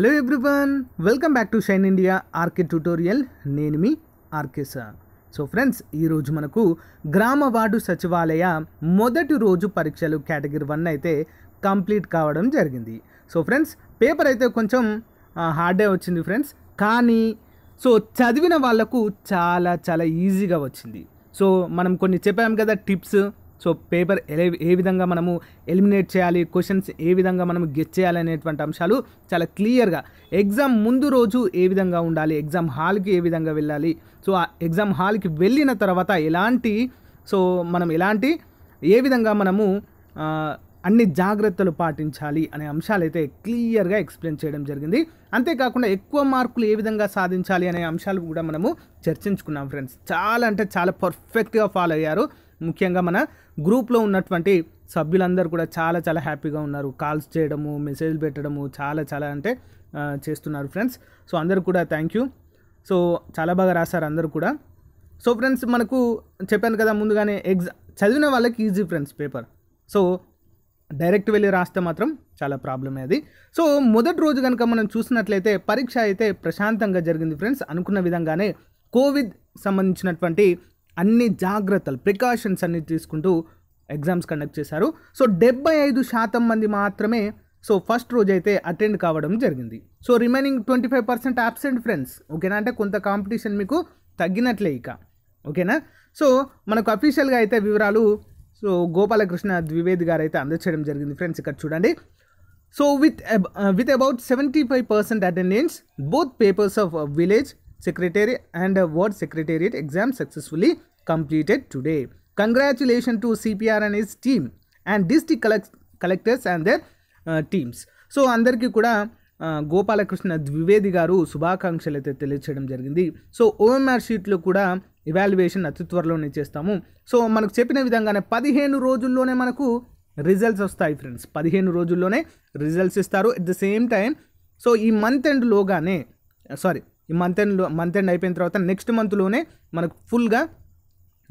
Hello everyone welcome back to Shine India RK tutorial నేను మీ RK sir so friends ఈరోజు మనకు గ్రామ వార్డు సచివాలయ మొదటి రోజు పరీక్షలు కేటగిరీ వన్ అయితే కంప్లీట్ కావడం జరిగింది సో ఫ్రెండ్స్ పేపర్ అయితే కొంచెం హార్డే వచ్చింది ఫ్రెండ్స్ కానీ సో చదివిన వాళ్లకు చాలా చాలా ఈజీగా వచ్చింది సో మనం కొన్ని చెప్పాము కదా టిప్స్ సో పేపర్ ఏ విధంగా మనము ఎలిమినేట్ చేయాలి క్వశ్చన్స్ ఏ విధంగా మనం గెట్ చేయాలి అనేటువంటి అంశాలు చాలా క్లియర్గా ఎగ్జామ్ ముందు రోజు ఏ విధంగా ఉండాలి ఎగ్జామ్ హాల్కి ఏ విధంగా వెళ్ళాలి సో ఆ ఎగ్జామ్ హాల్కి వెళ్ళిన తర్వాత ఎలాంటి సో మనం ఎలాంటి ఏ విధంగా మనము అన్ని జాగ్రత్తలు పాటించాలి అనే అంశాలు అయితే క్లియర్గా ఎక్స్ప్లెయిన్ చేయడం జరిగింది అంతేకాకుండా ఎక్కువ మార్కులు ఏ విధంగా సాధించాలి అనే అంశాలు కూడా మనము చర్చించుకున్నాం ఫ్రెండ్స్ చాలా అంటే చాలా పర్ఫెక్ట్గా ఫాలో అయ్యారు ముఖ్యంగా మన గ్రూప్లో ఉన్నటువంటి సభ్యులందరూ కూడా చాలా చాలా హ్యాపీగా ఉన్నారు కాల్స్ చేయడము మెసేజ్ పెట్టడము చాలా చాలా అంటే చేస్తున్నారు ఫ్రెండ్స్ సో అందరు కూడా థ్యాంక్ యూ సో చాలా బాగా రాశారు అందరూ కూడా సో ఫ్రెండ్స్ మనకు చెప్పాను కదా ముందుగానే ఎగ్జా చదివిన వాళ్ళకి easy friends paper so direct వెళ్ళి రాస్తే మాత్రం చాలా ప్రాబ్లమే అది సో మొదటి రోజు కనుక మనం చూసినట్లయితే పరీక్ష అయితే ప్రశాంతంగా జరిగింది ఫ్రెండ్స్ అనుకున్న విధంగానే కోవిడ్ సంబంధించినటువంటి అన్ని జాగ్రత్తలు ప్రికాషన్స్ అన్ని తీసుకుంటూ ఎగ్జామ్స్ కండక్ట్ చేశారు సో డెబ్బై ఐదు శాతం మంది మాత్రమే సో ఫస్ట్ రోజు అయితే అటెండ్ కావడం జరిగింది so remaining twenty five percent absent friends ఓకేనా అంటే కొంత కాంపిటీషన్ మీకు తగ్గినట్లే ఇక ఓకేనా సో మనకు అఫీషియల్గా అయితే వివరాలు సో గోపాలకృష్ణ ద్వివేది గారు అయితే అందచేయడం జరిగింది ఫ్రెండ్స్ ఇక్కడ చూడండి so with with about seventy five percent attendance both papers of village secretariat and ward secretariat exam successfully completed today. Congratulation to CPR and his team and district collect collectors and their uh, teams. So అందరికీ కూడా గోపాలకృష్ణ ద్వివేది గారు శుభాకాంక్షలు అయితే తెలియచేయడం జరిగింది so OMR షీట్లో కూడా evaluation అతి త్వరలోనే చేస్తాము సో మనకు చెప్పిన విధంగానే పదిహేను రోజుల్లోనే మనకు రిజల్ట్స్ వస్తాయి ఫ్రెండ్స్ పదిహేను రోజుల్లోనే రిజల్ట్స్ ఇస్తారు at the same time so ఈ మంత్ ఎండ్లోగానే సారీ ఈ మంత్ ఎండ్ మంత్ ఎండ్ అయిపోయిన తర్వాత నెక్స్ట్ మంత్లోనే మనకు ఫుల్గా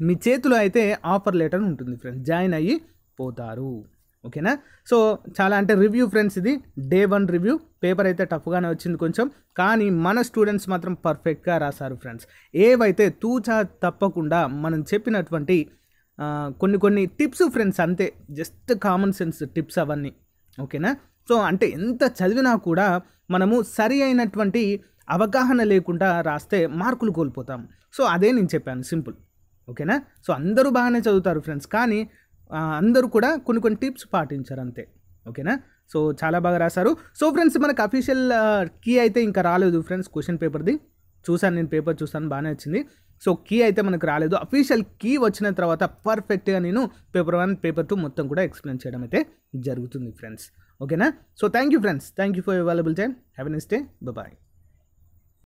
మీ చేతిలో అయితే ఆఫర్ లెటర్ ఉంటుంది ఫ్రెండ్స్ జాయిన్ అయ్యి పోతారు ఓకేనా సో చాలా అంటే రివ్యూ ఫ్రెండ్స్ ఇది డే వన్ రివ్యూ పేపర్ అయితే టఫ్గానే వచ్చింది కొంచెం కానీ మన స్టూడెంట్స్ మాత్రం పర్ఫెక్ట్గా రాశారు ఫ్రెండ్స్ ఏవైతే తూచా తప్పకుండా మనం చెప్పినటువంటి కొన్ని కొన్ని టిప్స్ ఫ్రెండ్స్ అంతే జస్ట్ కామన్ సెన్స్ టిప్స్ అవన్నీ ఓకేనా సో అంటే ఎంత చదివినా కూడా మనము సరి అయినటువంటి అవగాహన లేకుండా రాస్తే మార్కులు కోల్పోతాం సో అదే నేను చెప్పాను సింపుల్ ఓకేనా సో అందరూ బాగానే చదువుతారు ఫ్రెండ్స్ కానీ అందరూ కూడా కొన్ని కొన్ని టిప్స్ పాటించారు అంతే ఓకేనా సో చాలా బాగా రాశారు సో ఫ్రెండ్స్ మనకు అఫీషియల్ కీ అయితే ఇంకా రాలేదు ఫ్రెండ్స్ క్వశ్చన్ పేపర్ది చూశాను నేను పేపర్ చూసాను బాగానే వచ్చింది సో కీ అయితే మనకు రాలేదు అఫీషియల్ కీ వచ్చిన తర్వాత పర్ఫెక్ట్గా నేను పేపర్ వన్ పేపర్ టూ మొత్తం కూడా ఎక్స్ప్లెయిన్ చేయడం అయితే జరుగుతుంది ఫ్రెండ్స్ ఓకేనా so thank you friends thank you for available time have day bye